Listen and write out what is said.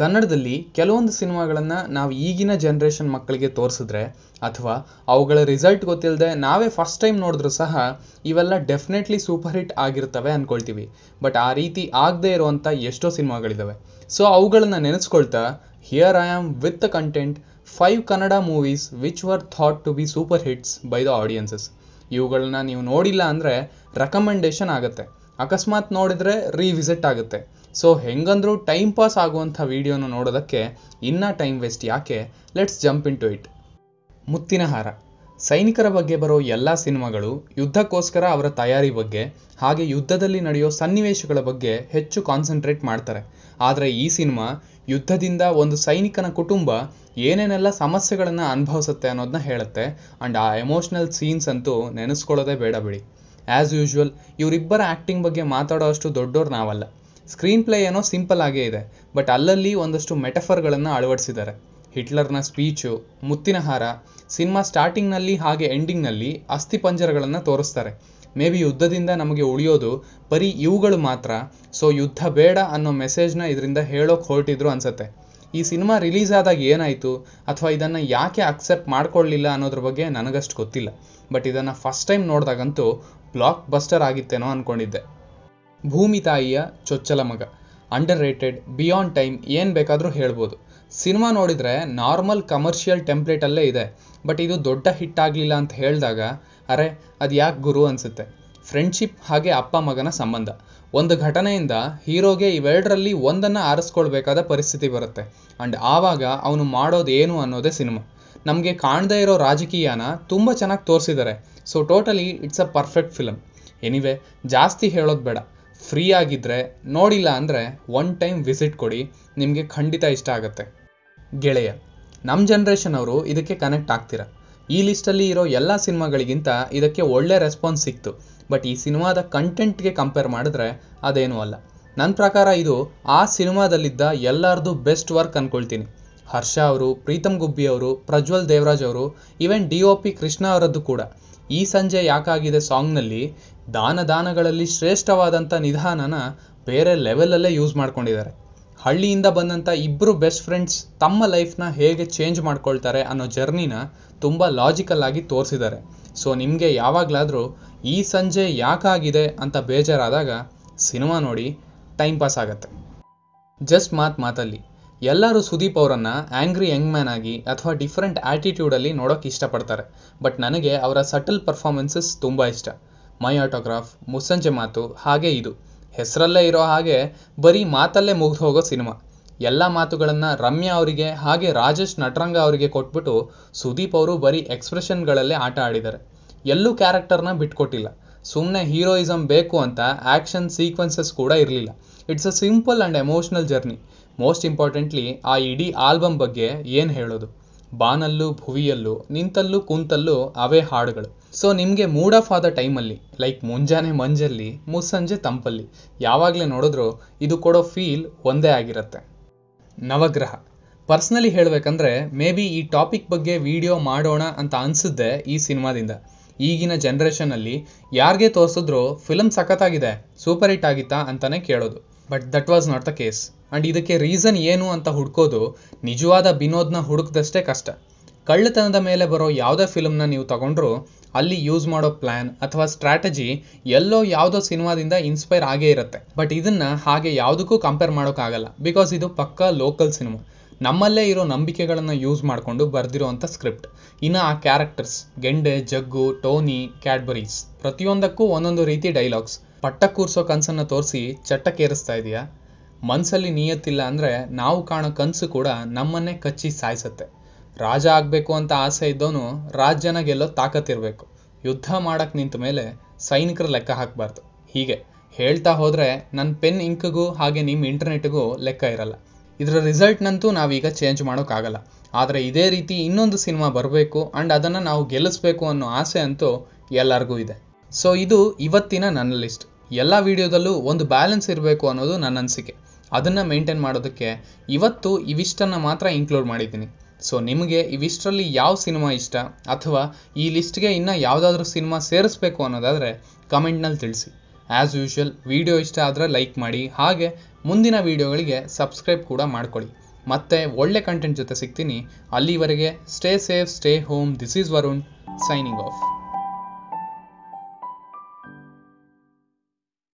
ಕನ್ನಡದಲ್ಲಿ ಕೆಲವೊಂದು ಸಿನಿಮಾಗಳನ್ನು ನಾವು ಈಗಿನ ಜನ್ರೇಷನ್ ಮಕ್ಕಳಿಗೆ ತೋರಿಸಿದ್ರೆ ಅಥವಾ ಅವುಗಳ ರಿಸಲ್ಟ್ ಗೊತ್ತಿಲ್ಲದೆ ನಾವೇ ಫಸ್ಟ್ ಟೈಮ್ ನೋಡಿದ್ರೂ ಸಹ ಇವೆಲ್ಲ ಡೆಫಿನೆಟ್ಲಿ ಸೂಪರ್ ಹಿಟ್ ಆಗಿರ್ತವೆ ಅಂದ್ಕೊಳ್ತೀವಿ ಬಟ್ ಆ ರೀತಿ ಆಗದೇ ಇರುವಂಥ ಎಷ್ಟೋ ಸಿನಿಮಾಗಳಿದ್ದಾವೆ ಸೊ ಅವುಗಳನ್ನ ನೆನೆಸ್ಕೊಳ್ತಾ here I am with the content five Kannada movies which were thought to be super hits by the audiences ಇವುಗಳನ್ನ ನೀವು ನೋಡಿಲ್ಲ ಅಂದರೆ ರೆಕಮೆಂಡೇಷನ್ ಆಗುತ್ತೆ ಅಕಸ್ಮಾತ್ ನೋಡಿದರೆ ರೀವಿಸಿಟ್ ಆಗುತ್ತೆ ಸೊ ಹೆಂಗಂದ್ರೂ ಟೈಮ್ ಪಾಸ್ ಆಗುವಂಥ ವಿಡಿಯೋನ ನೋಡೋದಕ್ಕೆ ಇನ್ನೂ ಟೈಮ್ ವೇಸ್ಟ್ ಯಾಕೆ let's jump into it Muthina Haara ಸೈನಿಕರ ಬಗ್ಗೆ ಬರೋ ಎಲ್ಲ ಸಿನಿಮಾಗಳು ಯುದ್ಧಕ್ಕೋಸ್ಕರ ಅವರ ತಯಾರಿ ಬಗ್ಗೆ ಹಾಗೆ ಯುದ್ಧದಲ್ಲಿ ನಡೆಯೋ ಸನ್ನಿವೇಶಗಳ ಬಗ್ಗೆ ಹೆಚ್ಚು ಕಾನ್ಸಂಟ್ರೇಟ್ ಮಾಡ್ತಾರೆ ಆದರೆ ಈ ಸಿನಿಮಾ ಯುದ್ಧದಿಂದ ಒಂದು ಸೈನಿಕನ ಕುಟುಂಬ ಏನೇನೆಲ್ಲ ಸಮಸ್ಯೆಗಳನ್ನು ಅನುಭವಿಸುತ್ತೆ ಅನ್ನೋದನ್ನ ಹೇಳುತ್ತೆ ಆ್ಯಂಡ್ ಆ ಎಮೋಷ್ನಲ್ ಸೀನ್ಸ್ ಅಂತೂ ನೆನೆಸ್ಕೊಳ್ಳೋದೇ ಬೇಡ ಬಿಡಿ ಆ್ಯಸ್ ಯೂಶ್ವಲ್ ಇವರಿಬ್ಬರ ಆ್ಯಕ್ಟಿಂಗ್ ಬಗ್ಗೆ ಮಾತಾಡೋ ಅಷ್ಟು ದೊಡ್ಡೋರು ನಾವಲ್ಲ ಸ್ಕ್ರೀನ್ ಪ್ಲೇ ಏನೋ ಸಿಂಪಲ್ ಆಗೇ ಇದೆ ಬಟ್ ಅಲ್ಲಲ್ಲಿ ಒಂದಷ್ಟು ಮೆಟಫರ್ಗಳನ್ನು ಅಳವಡಿಸಿದ್ದಾರೆ ಹಿಟ್ಲರ್ನ ಸ್ಪೀಚು ಮುತ್ತಿನ ಹಾರ ಸಿನಿಮಾ ಸ್ಟಾರ್ಟಿಂಗ್ನಲ್ಲಿ ಹಾಗೆ ಎಂಡಿಂಗ್ನಲ್ಲಿ ಅಸ್ಥಿಪಂಜರಗಳನ್ನು ತೋರಿಸ್ತಾರೆ ಮೇ ಬಿ ಯುದ್ಧದಿಂದ ನಮಗೆ ಉಳಿಯೋದು ಬರೀ ಇವುಗಳು ಮಾತ್ರ ಸೊ ಯುದ್ಧ ಬೇಡ ಅನ್ನೋ ಮೆಸೇಜ್ನ ಇದರಿಂದ ಹೇಳೋಕೆ ಹೊರಟಿದ್ರು ಅನ್ಸತ್ತೆ ಈ ಸಿನಿಮಾ ರಿಲೀಸ್ ಆದಾಗ ಏನಾಯಿತು ಅಥವಾ ಇದನ್ನು ಯಾಕೆ ಅಕ್ಸೆಪ್ಟ್ ಮಾಡ್ಕೊಳ್ಳಿಲ್ಲ ಅನ್ನೋದ್ರ ಬಗ್ಗೆ ನನಗಷ್ಟು ಗೊತ್ತಿಲ್ಲ ಬಟ್ ಇದನ್ನು ಫಸ್ಟ್ ಟೈಮ್ ನೋಡಿದಾಗಂತೂ ಬ್ಲಾಕ್ ಬಸ್ಟರ್ ಆಗಿತ್ತೇನೋ ಅಂದ್ಕೊಂಡಿದ್ದೆ ಭೂಮಿ ತಾಯಿಯ ಚೊಚ್ಚಲ ಮಗ ಅಂಡರ್ ರೇಟೆಡ್ ಬಿಯಾಂಡ್ ಟೈಮ್ ಏನ್ ಬೇಕಾದರೂ ಹೇಳ್ಬೋದು ಸಿನಿಮಾ ನೋಡಿದ್ರೆ ನಾರ್ಮಲ್ ಕಮರ್ಷಿಯಲ್ ಟೆಂಪ್ಲೇಟಲ್ಲೇ ಇದೆ ಬಟ್ ಇದು ದೊಡ್ಡ ಹಿಟ್ ಆಗಲಿಲ್ಲ ಅಂತ ಹೇಳಿದಾಗ ಅರೆ ಅದು ಯಾಕೆ ಗುರು ಅನ್ಸುತ್ತೆ ಫ್ರೆಂಡ್ಶಿಪ್ ಹಾಗೆ ಅಪ್ಪ ಮಗನ ಸಂಬಂಧ ಒಂದು ಘಟನೆಯಿಂದ ಹೀರೋಗೆ ಇವೆರಡರಲ್ಲಿ ಒಂದನ್ನು ಆರಿಸ್ಕೊಳ್ಬೇಕಾದ ಪರಿಸ್ಥಿತಿ ಬರುತ್ತೆ ಅಂಡ್ ಆವಾಗ ಅವನು ಮಾಡೋದು ಏನು ಅನ್ನೋದೇ ಸಿನಿಮಾ ನಮಗೆ ಕಾಣದೇ ಇರೋ ರಾಜಕೀಯನ ತುಂಬ ಚೆನ್ನಾಗಿ ತೋರಿಸಿದ್ದಾರೆ so totally it's a perfect film anyway ಜಾಸ್ತಿ ಹೇಳೋದು ಬೇಡ ಫ್ರೀ ಆಗಿದ್ದರೆ ನೋಡಿಲ್ಲ ಅಂದರೆ ಒನ್ ಟೈಮ್ ವಿಸಿಟ್ ಕೊಡಿ ನಿಮಗೆ ಖಂಡಿತ ಇಷ್ಟ ಆಗುತ್ತೆ ಗೆಳೆಯ ನಮ್ಮ ಜನ್ರೇಷನ್ ಅವರು ಇದಕ್ಕೆ ಕನೆಕ್ಟ್ ಆಗ್ತೀರ ಈ ಲಿಸ್ಟಲ್ಲಿ ಇರೋ ಎಲ್ಲ ಸಿನಿಮಾಗಳಿಗಿಂತ ಇದಕ್ಕೆ ಒಳ್ಳೆ ರೆಸ್ಪಾನ್ಸ್ ಸಿಕ್ತು ಬಟ್ ಈ ಸಿನಿಮಾದ ಕಂಟೆಂಟ್ಗೆ ಕಂಪೇರ್ ಮಾಡಿದ್ರೆ ಅದೇನೂ ಅಲ್ಲ ನನ್ನ ಪ್ರಕಾರ ಇದು ಆ ಸಿನಿಮಾದಲ್ಲಿದ್ದ ಎಲ್ಲರದು ಬೆಸ್ಟ್ ವರ್ಕ್ ಅಂದ್ಕೊಳ್ತೀನಿ ಹರ್ಷ ಅವರು ಪ್ರೀತಮ್ ಗುಬ್ಬಿ ಅವರು ಪ್ರಜ್ವಲ್ ದೇವರಾಜ್ ಅವರು even D O P Krishna ಅವರದ್ದು ಕೂಡ ಈ ಸಂಜೆ ಯಾಕಾಗಿದೆ ಸಾಂಗ್ನಲ್ಲಿ ದಾನ ದಾನಗಳಲ್ಲಿ ಶ್ರೇಷ್ಠವಾದಂಥ ನಿಧಾನನ ಬೇರೆ ಲೆವೆಲಲ್ಲೇ ಯೂಸ್ ಮಾಡ್ಕೊಂಡಿದ್ದಾರೆ ಹಳ್ಳಿಯಿಂದ ಬಂದಂಥ ಇಬ್ಬರು ಬೆಸ್ಟ್ ಫ್ರೆಂಡ್ಸ್ ತಮ್ಮ ಲೈಫ್ನ ಹೇಗೆ ಚೇಂಜ್ ಮಾಡ್ಕೊಳ್ತಾರೆ ಅನ್ನೋ ಜರ್ನಿನ ತುಂಬ ಆಗಿ ತೋರಿಸಿದ್ದಾರೆ ಸೊ ನಿಮಗೆ ಯಾವಾಗಲಾದರೂ ಈ ಸಂಜೆ ಯಾಕಾಗಿದೆ ಅಂತ ಬೇಜಾರಾದಾಗ ಸಿನಿಮಾ ನೋಡಿ ಟೈಮ್ ಪಾಸ್ ಆಗುತ್ತೆ ಜಸ್ಟ್ ಮಾತು ಮಾತಲ್ಲಿ ಎಲ್ಲರೂ ಸುದೀಪ್ ಅವರನ್ನು ಆ್ಯಂಗ್ರಿ ಯಂಗ್ ಮ್ಯಾನ್ ಆಗಿ ಅಥವಾ ಡಿಫ್ರೆಂಟ್ ಆ್ಯಟಿಟ್ಯೂಡಲ್ಲಿ ನೋಡೋಕೆ ಇಷ್ಟಪಡ್ತಾರೆ ಬಟ್ ನನಗೆ ಅವರ ಸಟಲ್ ಪರ್ಫಾಮೆನ್ಸಸ್ ತುಂಬ ಇಷ್ಟ ಮೈ ಆಟೋಗ್ರಾಫ್ ಮುಸ್ಸಂಜೆ ಮಾತು ಹಾಗೆ ಇದು ಹೆಸರಲ್ಲೇ ಇರೋ ಹಾಗೆ ಬರೀ ಮಾತಲ್ಲೇ ಮುಗಿದು ಹೋಗೋ ಸಿನಿಮಾ ಎಲ್ಲ ಮಾತುಗಳನ್ನು ರಮ್ಯಾ ಅವರಿಗೆ ಹಾಗೆ ರಾಜೇಶ್ ನಟರಂಗ ಅವರಿಗೆ ಕೊಟ್ಬಿಟ್ಟು ಸುದೀಪ್ ಅವರು ಬರೀ ಎಕ್ಸ್ಪ್ರೆಷನ್ಗಳಲ್ಲೇ ಆಟ ಆಡಿದ್ದಾರೆ ಎಲ್ಲೂ ಕ್ಯಾರೆಕ್ಟರ್ನ ಬಿಟ್ಕೊಟ್ಟಿಲ್ಲ ಸುಮ್ಮನೆ ಹೀರೋಯಿಸಮ್ ಬೇಕು ಅಂತ ಆ್ಯಕ್ಷನ್ ಸೀಕ್ವೆನ್ಸಸ್ ಕೂಡ ಇರಲಿಲ್ಲ it's a simple and emotional journey most importantly ಆ ಇಡೀ ಆಲ್ಬಮ್ ಬಗ್ಗೆ ಏನು ಹೇಳೋದು ಬಾನಲ್ಲೂ ಭುವಿಯಲ್ಲೂ ನಿಂತಲ್ಲೂ ಕುಂತಲ್ಲೂ ಅವೇ ಹಾಡುಗಳು ಸೊ ನಿಮಗೆ ಮೂಡ್ ಆಫ್ ಆದ ಟೈಮಲ್ಲಿ ಲೈಕ್ ಮುಂಜಾನೆ ಮಂಜಲ್ಲಿ ಮುಸ್ಸಂಜೆ ತಂಪಲ್ಲಿ ಯಾವಾಗಲೇ ನೋಡಿದ್ರೂ ಇದು ಕೊಡೋ ಫೀಲ್ ಒಂದೇ ಆಗಿರುತ್ತೆ ನವಗ್ರಹ ಪರ್ಸ್ನಲಿ ಹೇಳಬೇಕಂದ್ರೆ ಮೇ ಬಿ ಈ ಟಾಪಿಕ್ ಬಗ್ಗೆ ವಿಡಿಯೋ ಮಾಡೋಣ ಅಂತ ಅನಿಸಿದ್ದೆ ಈ ಸಿನಿಮಾದಿಂದ ಈಗಿನ ಜನ್ರೇಷನಲ್ಲಿ ಯಾರಿಗೆ ತೋರಿಸಿದ್ರು ಫಿಲಮ್ ಸಖತ್ತಾಗಿದೆ ಸೂಪರ್ ಹಿಟ್ ಆಗಿತ್ತಾ ಅಂತಲೇ ಕೇಳೋದು but that was not the case and ಇದಕ್ಕೆ ರೀಸನ್ ಏನು ಅಂತ ಹುಡ್ಕೋದು ನಿಜವಾದ ಬಿನೋದ್ನ ಹುಡುಕ್ದಷ್ಟೇ ಕಷ್ಟ ಕಳ್ಳತನದ ಮೇಲೆ ಬರೋ ಯಾವುದೇ ಫಿಲ್ಮ್ನ ನೀವು ತಗೊಂಡ್ರು ಅಲ್ಲಿ ಯೂಸ್ ಮಾಡೋ ಪ್ಲ್ಯಾನ್ ಅಥವಾ ಸ್ಟ್ರಾಟಜಿ ಎಲ್ಲೋ ಯಾವುದೋ ಸಿನಿಮಾದಿಂದ ಇನ್ಸ್ಪೈರ್ ಆಗೇ ಇರುತ್ತೆ ಬಟ್ ಇದನ್ನ ಹಾಗೆ ಯಾವುದಕ್ಕೂ ಕಂಪೇರ್ ಮಾಡೋಕ್ಕಾಗಲ್ಲ ಬಿಕಾಸ್ ಇದು ಪಕ್ಕಾ ಲೋಕಲ್ ಸಿನಿಮಾ ನಮ್ಮಲ್ಲೇ ಇರೋ ನಂಬಿಕೆಗಳನ್ನು ಯೂಸ್ ಮಾಡಿಕೊಂಡು ಬರೆದಿರೋವಂಥ ಸ್ಕ್ರಿಪ್ಟ್ ಇನ್ನು ಆ characters Gende Jaggu Tony Cadburys ಪ್ರತಿಯೊಂದಕ್ಕೂ ಒಂದೊಂದು ರೀತಿ ಡೈಲಾಗ್ಸ್ ಪಟ್ಟ ಕೂರಿಸೋ ಕನಸನ್ನು ತೋರಿಸಿ ಚಟ್ಟಕ್ಕೇರಿಸ್ತಾ ಇದೆಯಾ ಮನಸ್ಸಲ್ಲಿ ನಿಯತ್ತಿಲ್ಲ ಅಂದರೆ ನಾವು ಕಾಣೋ ಕನಸು ಕೂಡ ನಮ್ಮನ್ನೇ ಕಚ್ಚಿ ಸಾಯಿಸುತ್ತೆ ರಾಜ ಆಗಬೇಕು ಅಂತ ಆಸೆ ಇದ್ದವನು ರಾಜ್ಯನ ಗೆಲ್ಲೋ ತಾಕತ್ತಿರಬೇಕು ಯುದ್ಧ ಮಾಡೋಕ್ಕೆ ನಿಂತ ಮೇಲೆ ಸೈನಿಕರ ಲೆಕ್ಕ ಹಾಕಬಾರ್ದು ಹೀಗೆ ಹೇಳ್ತಾ ಹೋದರೆ ನನ್ನ ಪೆನ್ ಇಂಕ್ಗೂ ಹಾಗೆ ನಿಮ್ಮ ಇಂಟರ್ನೆಟ್ಗೂ ಲೆಕ್ಕ ಇರಲ್ಲ ಇದರ ರಿಸಲ್ಟ್ನಂತೂ ನಾವೀಗ ಚೇಂಜ್ ಮಾಡೋಕ್ಕಾಗಲ್ಲ ಆದರೆ ಇದೇ ರೀತಿ ಇನ್ನೊಂದು ಸಿನಿಮಾ ಬರಬೇಕು ಆ್ಯಂಡ್ ಅದನ್ನು ನಾವು ಗೆಲ್ಲಿಸ್ಬೇಕು ಅನ್ನೋ ಆಸೆ ಅಂತೂ ಎಲ್ಲರಿಗೂ ಇದೆ ಸೊ ಇದು ಇವತ್ತಿನ ನನ್ನ ಲಿಸ್ಟ್ ಎಲ್ಲ ವಿಡಿಯೋದಲ್ಲೂ ಒಂದು ಬ್ಯಾಲೆನ್ಸ್ ಇರಬೇಕು ಅನ್ನೋದು ನನ್ನ ಅನಿಸಿಕೆ ಅದನ್ನು ಮೇಂಟೈನ್ ಮಾಡೋದಕ್ಕೆ ಇವತ್ತು ಇವಿಷ್ಟನ್ನು ಮಾತ್ರ ಇನ್ಕ್ಲೂಡ್ ಮಾಡಿದ್ದೀನಿ ಸೊ ನಿಮಗೆ ಇವಿಷ್ಟರಲ್ಲಿ ಯಾವ ಸಿನಿಮಾ ಇಷ್ಟ ಅಥವಾ ಈ ಲಿಸ್ಟ್ಗೆ ಇನ್ನೂ ಯಾವುದಾದ್ರೂ ಸಿನಿಮಾ ಸೇರಿಸ್ಬೇಕು ಅನ್ನೋದಾದರೆ ಕಮೆಂಟ್ನಲ್ಲಿ ತಿಳಿಸಿ ಆ್ಯಸ್ ಯೂಶ್ವಲ್ ವಿಡಿಯೋ ಇಷ್ಟ ಆದರೆ ಲೈಕ್ ಮಾಡಿ ಹಾಗೆ ಮುಂದಿನ ವೀಡಿಯೋಗಳಿಗೆ ಸಬ್ಸ್ಕ್ರೈಬ್ ಕೂಡ ಮಾಡ್ಕೊಳ್ಳಿ ಮತ್ತೆ ಒಳ್ಳೆ ಕಂಟೆಂಟ್ ಜೊತೆ ಸಿಗ್ತೀನಿ ಅಲ್ಲಿವರೆಗೆ stay safe stay home this is Varun signing of